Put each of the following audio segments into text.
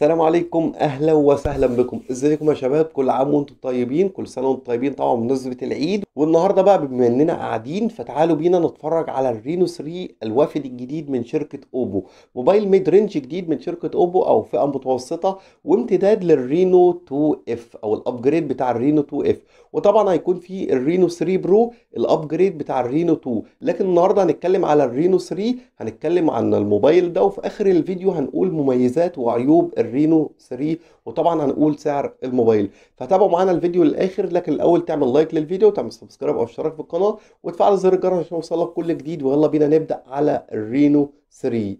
السلام عليكم اهلا وسهلا بكم ازيكم يا شباب كل عام وانتم طيبين كل سنه وانتم طيبين طبعا بمناسبه العيد والنهارده بقى بما اننا قاعدين فتعالوا بينا نتفرج على الرينو 3 الوافد الجديد من شركه اوبو موبايل ميد رينج جديد من شركه اوبو او فئه متوسطه وامتداد للرينو 2 اف او الابجريد بتاع الرينو 2 اف وطبعا هيكون في الرينو 3 برو الابجريد بتاع الرينو 2 لكن النهارده هنتكلم على الرينو 3 هنتكلم عن الموبايل ده وفي اخر الفيديو هنقول مميزات وعيوب الرينو الرينو 3 وطبعا هنقول سعر الموبايل فتابعوا معانا الفيديو للاخر لكن الاول تعمل لايك للفيديو وتعمل سبسكرايب او اشتراك في القناه وتفعل زر الجرس عشان يوصلك كل جديد ويلا بينا نبدا على الرينو 3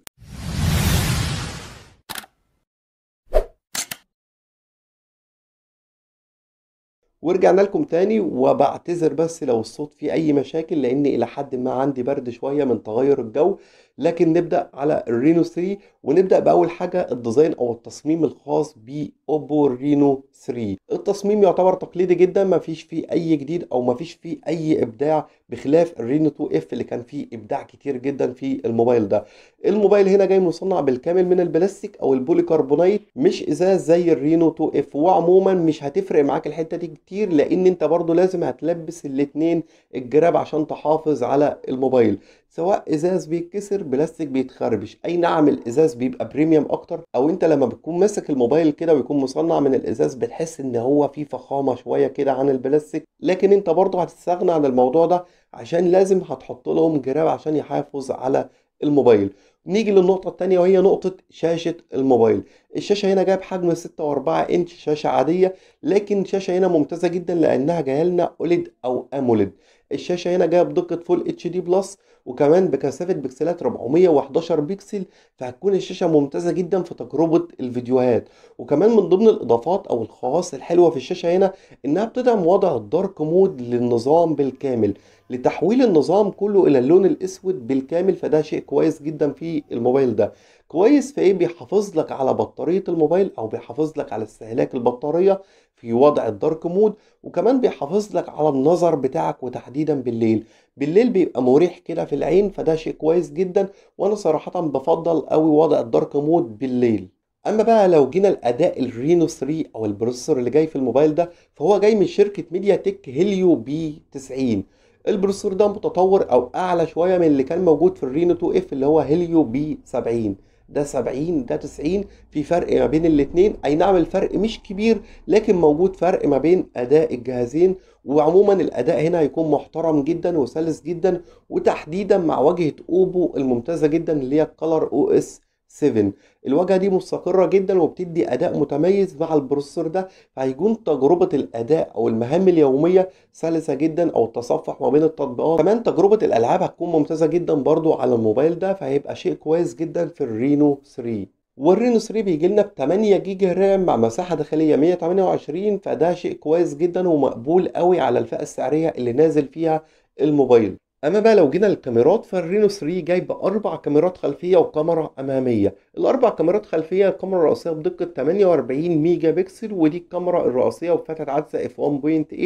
ورجعنا لكم تاني وبعتذر بس لو الصوت فيه اي مشاكل لان الى حد ما عندي برد شويه من تغير الجو لكن نبدا على الرينو 3 ونبدا باول حاجه الديزاين او التصميم الخاص باوبو رينو 3 التصميم يعتبر تقليدي جدا ما فيش فيه اي جديد او ما فيش فيه اي ابداع بخلاف الرينو 2 اف اللي كان فيه ابداع كتير جدا في الموبايل ده الموبايل هنا جاي مصنع بالكامل من البلاستيك او البوليكربونايت مش ازاز زي الرينو 2 اف وعموما مش هتفرق معاك الحته دي كتير لان انت برضو لازم هتلبس الاثنين الجراب عشان تحافظ على الموبايل سواء ازاز بيتكسر بلاستيك بيتخربش اي نعم الازاز بيبقى بريميوم اكتر او انت لما بتكون ماسك الموبايل كده ويكون مصنع من الازاز بتحس ان هو فيه فخامه شويه كده عن البلاستيك لكن انت برضه هتستغنى عن الموضوع ده عشان لازم هتحط لهم جراب عشان يحافظ على الموبايل نيجي للنقطة التانية وهي نقطة شاشة الموبايل الشاشة هنا جايب حجم 6.4 انش شاشة عادية لكن شاشة هنا ممتازة جدا لأنها جاية لنا أوليد أو أموليد الشاشة هنا جاية بدقة فول اتش دي بلس وكمان بكثافه بكسلات 411 بكسل فهتكون الشاشه ممتازه جدا في تجربه الفيديوهات وكمان من ضمن الاضافات او الخواص الحلوه في الشاشه هنا انها بتدعم وضع الدارك مود للنظام بالكامل لتحويل النظام كله الى اللون الاسود بالكامل فده شيء كويس جدا في الموبايل ده كويس في ايه بيحافظ لك على بطاريه الموبايل او بيحافظ لك على استهلاك البطاريه في وضع الدارك مود وكمان بيحافظ لك على النظر بتاعك وتحديدا بالليل بالليل بيبقى مريح كده في العين فده شيء كويس جدا وانا صراحه بفضل قوي وضع الدارك مود بالليل اما بقى لو جينا لاداء الرينو 3 او البروسيسور اللي جاي في الموبايل ده فهو جاي من شركه ميديا تك هيليو بي 90 البروسيسور ده متطور او اعلى شويه من اللي كان موجود في الرينو 2 اف اللي هو هيليو بي 70 ده 70 ده 90 في فرق ما بين الاثنين اي نعم الفرق مش كبير لكن موجود فرق ما بين اداء الجهازين وعموما الاداء هنا هيكون محترم جدا وسلس جدا وتحديدا مع واجهه اوبو الممتازه جدا اللي هي الكلر او اس 7 الواجهه دي مستقره جدا وبتدي اداء متميز مع البروسيسور ده فهيكون تجربه الاداء او المهام اليوميه سلسه جدا او التصفح ما بين التطبيقات كمان تجربه الالعاب هتكون ممتازه جدا برضو على الموبايل ده فهيبقى شيء كويس جدا في الرينو 3 والرينو 3 بيجي لنا ب 8 جيجا رام مع مساحه داخليه 128 فده شيء كويس جدا ومقبول قوي على الفئه السعريه اللي نازل فيها الموبايل اما بقى لو جينا للكاميرات فالرينو 3 جايب اربع كاميرات خلفيه وكاميرا اماميه الاربع كاميرات خلفيه الكاميرا الرئيسيه بدقه 48 ميجا بكسل ودي الكاميرا الرئيسيه وفتحه عدسه اف 1.8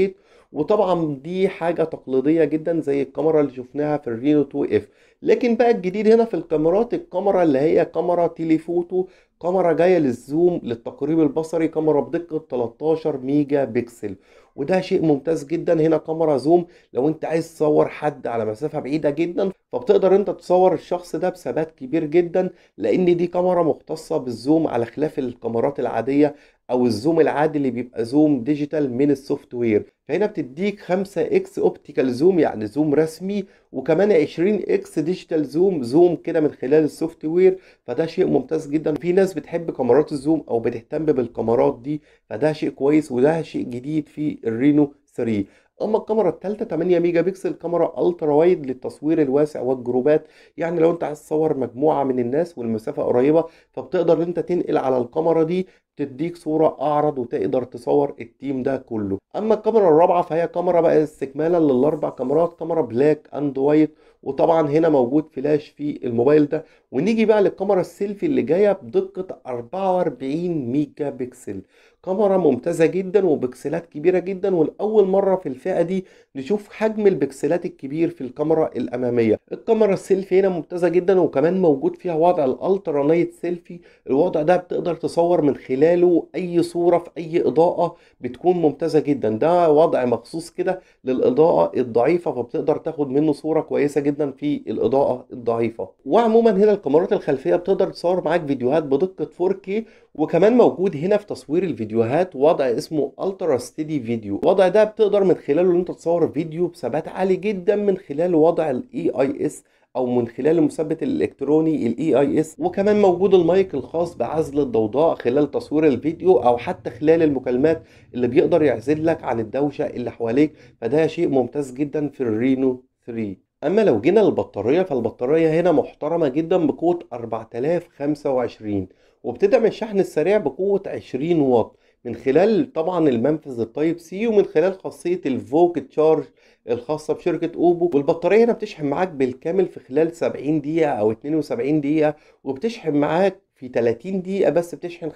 وطبعا دي حاجه تقليديه جدا زي الكاميرا اللي شفناها في الرينو 2 اف لكن بقى الجديد هنا في الكاميرات الكاميرا اللي هي كاميرا تيليفوتو كاميرا جايه للزوم للتقريب البصري كاميرا بدقه 13 ميجا بكسل وده شيء ممتاز جدا هنا كاميرا زوم لو انت عايز تصور حد على مسافه بعيده جدا فبتقدر انت تصور الشخص ده بثبات كبير جدا لان دي كاميرا مختصه بالزوم على خلاف الكاميرات العاديه او الزوم العادي اللي بيبقى زوم ديجيتال من السوفت وير فهنا بتديك 5 اكس اوبتيكال زوم يعني زوم رسمي وكمان 20 اكس ديجيتال زوم زوم كده من خلال السوفت وير فده شيء ممتاز جدا في ناس بتحب كاميرات الزوم او بتهتم بالكاميرات دي فده شيء كويس وده شيء جديد في الرينو 3 اما الكاميرا الثالثه 8 ميجا بكسل كاميرا الترا وايد للتصوير الواسع والجروبات يعني لو انت عايز تصور مجموعه من الناس والمسافه قريبه فبتقدر انت تنقل على الكاميرا دي تديك صورة أعرض وتقدر تصور التيم ده كله أما الكاميرا الرابعة فهي كاميرا بقى استكمالا للأربع كاميرات كاميرا بلاك أند وايت وطبعا هنا موجود فلاش في الموبايل ده ونيجي بقى للكاميرا السيلفي اللي جاية بدقة 44 ميجا بكسل كاميرا ممتازة جدا وبكسلات كبيرة جدا والأول مرة في الفئة دي نشوف حجم البكسلات الكبير في الكاميرا الأمامية الكاميرا السيلفي هنا ممتازة جدا وكمان موجود فيها وضع الألترا نايت سيلفي الوضع ده بتقدر تصور من خلاله أي صورة في أي إضاءة بتكون ممتازة جدا ده وضع مخصوص كده للإضاءة الضعيفة فبتقدر تاخد منه صورة كويسة جدا في الإضاءة الضعيفة وعموما هنا الكاميرات الخلفية بتقدر تصور معاك فيديوهات بدقة 4K وكمان موجود هنا في تصوير الفيديوهات وضع اسمه الترا ستيدي فيديو الوضع ده بتقدر من خلاله ان انت تصور فيديو بثبات عالي جدا من خلال وضع الاي اي اس او من خلال المثبت الالكتروني الاي اي اس وكمان موجود المايك الخاص بعزل الضوضاء خلال تصوير الفيديو او حتى خلال المكالمات اللي بيقدر يعزل لك عن الدوشه اللي حواليك فده شيء ممتاز جدا في الرينو 3 اما لو جينا للبطاريه فالبطاريه هنا محترمه جدا بقوه 4025 وبتبدأ من الشحن السريع بقوة 20 واط من خلال طبعا المنفذ التايب سي ومن خلال خاصية الفوك تشارج الخاصة بشركة اوبو والبطارية هنا بتشحن معاك بالكامل في خلال 70 دقيقة او 72 دقيقة وبتشحن معاك في 30 دقيقة بس بتشحن 50%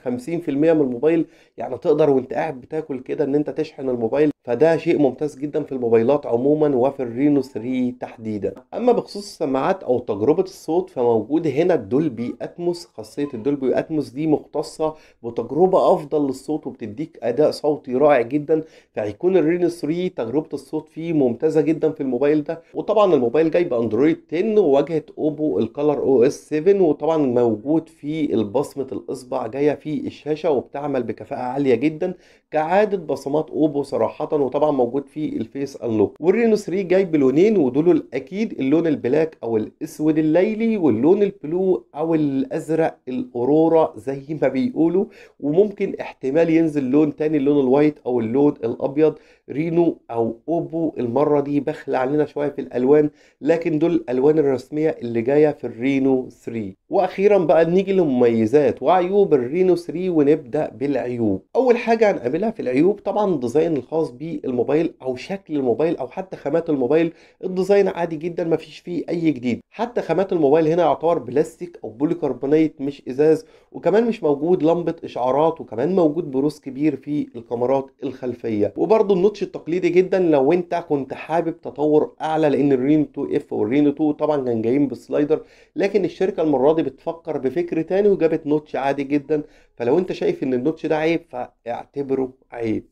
من الموبايل يعني تقدر وانت قاعد بتاكل كده ان انت تشحن الموبايل فده شيء ممتاز جدا في الموبايلات عموما وفي الرينو 3 تحديدا اما بخصوص السماعات او تجربة الصوت فموجود هنا الدولبي اتموس خاصية الدولبي اتموس دي مختصة بتجربة افضل للصوت وبتديك اداء صوتي رائع جدا فهيكون الرينو 3 تجربة الصوت فيه ممتازة جدا في الموبايل ده وطبعا الموبايل جاي باندرويد 10 وواجهة اوبو الكالر او اس 7 وطبعا موجود فيه البصمة الاصبع جاية في الشاشة وبتعمل بكفاءة عالية جدا كعادة بصمات اوبو صراحة وطبعا موجود في الفيس انلوك والرينو 3 جاي بلونين ودول اكيد اللون البلاك او الاسود الليلي واللون البلو او الازرق الاورورا زي ما بيقولوا وممكن احتمال ينزل لون تاني اللون الوايت او اللون الابيض رينو او اوبو المرة دي بخلع لنا شوية في الالوان لكن دول الالوان الرسمية اللي جاية في الرينو 3 واخيرا بقى نيجي لهم مميزات وعيوب الرينو 3 ونبدا بالعيوب اول حاجه هنقابلها في العيوب طبعا الديزاين الخاص بالموبايل او شكل الموبايل او حتى خامات الموبايل الديزاين عادي جدا ما فيش فيه اي جديد حتى خامات الموبايل هنا يعتبر بلاستيك او بوليكربونات مش ازاز وكمان مش موجود لمبه اشعارات وكمان موجود بروز كبير في الكاميرات الخلفيه وبرده النوتش التقليدي جدا لو انت كنت حابب تطور اعلى لان الرينو 2 اف والرينو 2 طبعا كان جايين بالسلايدر لكن الشركه المره دي بتفكر بفكر تاني عالي وجابت نوتش عادي جدا فلو انت شايف ان النوتش ده عيب فاعتبره عيب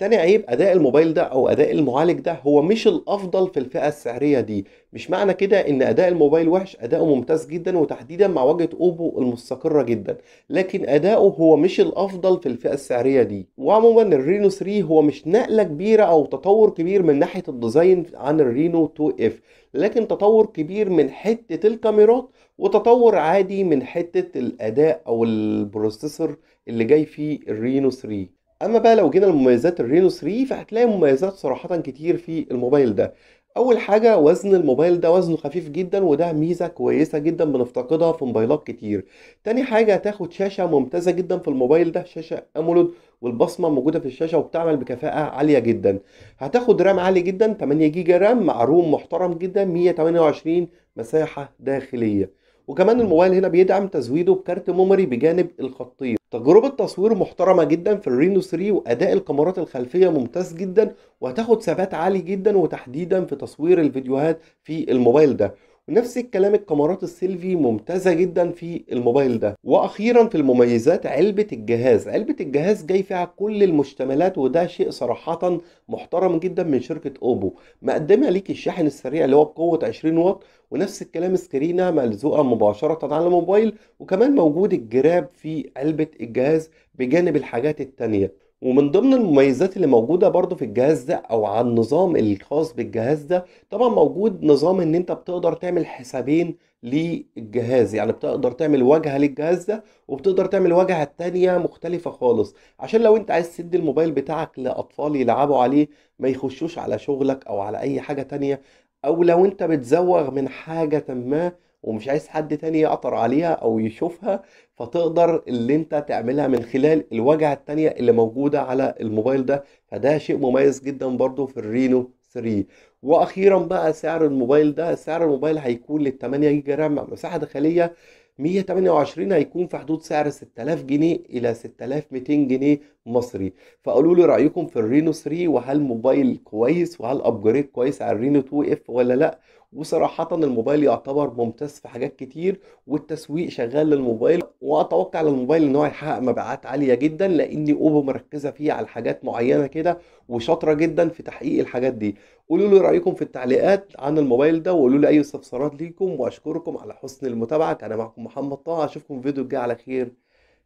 تاني عيب اداء الموبايل ده او اداء المعالج ده هو مش الافضل في الفئه السعريه دي مش معنى كده ان اداء الموبايل وحش اداؤه ممتاز جدا وتحديدا مع واجهه اوبو المستقره جدا لكن اداؤه هو مش الافضل في الفئه السعريه دي وعموما الرينو 3 هو مش نقله كبيره او تطور كبير من ناحيه الديزاين عن الرينو 2 اف لكن تطور كبير من حته الكاميرات وتطور عادي من حته الاداء او البروسيسور اللي جاي فيه الرينو 3 اما بقى لو جينا لمميزات الرينو 3 فهتلاقي مميزات صراحه كتير في الموبايل ده اول حاجه وزن الموبايل ده وزنه خفيف جدا وده ميزه كويسه جدا بنفتقدها في موبايلات كتير تاني حاجه هتاخد شاشه ممتازه جدا في الموبايل ده شاشه امولود والبصمه موجوده في الشاشه وبتعمل بكفاءه عاليه جدا هتاخد رام عالي جدا 8 جيجا رام مع روم محترم جدا 128 مساحه داخليه وكمان الموبايل هنا بيدعم تزويده بكارت ميموري بجانب الخطين تجربة تصوير محترمة جدا في الرينو 3 وأداء الكاميرات الخلفية ممتاز جدا وهتاخد ثبات عالي جدا وتحديدا في تصوير الفيديوهات في الموبايل ده نفس الكلام الكاميرات السيلفي ممتازه جدا في الموبايل ده واخيرا في المميزات علبه الجهاز علبه الجهاز جاي فيها كل المشتملات وده شيء صراحه محترم جدا من شركه اوبو مقدمه ليك الشاحن السريع اللي هو بقوه 20 واط ونفس الكلام سكرينه ملزوقه مباشره على الموبايل وكمان موجود الجراب في علبه الجهاز بجانب الحاجات التانيه ومن ضمن المميزات اللي موجوده برضو في الجهاز ده او على النظام الخاص بالجهاز ده طبعا موجود نظام ان انت بتقدر تعمل حسابين للجهاز يعني بتقدر تعمل واجهه للجهاز ده وبتقدر تعمل واجهه تانية مختلفه خالص عشان لو انت عايز تدي الموبايل بتاعك لاطفال يلعبوا عليه ما يخشوش على شغلك او على اي حاجه تانية او لو انت بتزوغ من حاجه ما ومش عايز حد تاني يعطر عليها او يشوفها فتقدر اللي انت تعملها من خلال الواجهه التانيه اللي موجوده على الموبايل ده فده شيء مميز جدا برضو في الرينو 3 واخيرا بقى سعر الموبايل ده سعر الموبايل هيكون لل 8 جيجا رام مساحه داخليه 128 هيكون في حدود سعر 6000 جنيه الى 6200 جنيه مصري فقولوا لي رايكم في الرينو 3 وهل موبايل كويس وهل ابجريد كويس على الرينو 2 اف ولا لا وصراحة الموبايل يعتبر ممتاز في حاجات كتير والتسويق شغال للموبايل وأتوقع للموبايل إن هو يحقق مبيعات عالية جدا لأن أوبو مركزة فيه على حاجات معينة كده وشاطرة جدا في تحقيق الحاجات دي قولوا لي رأيكم في التعليقات عن الموبايل ده وقولوا لي أي استفسارات ليكم وأشكركم على حسن المتابعة كان معكم محمد طه أشوفكم في فيديو الجاي على خير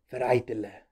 في رعاية الله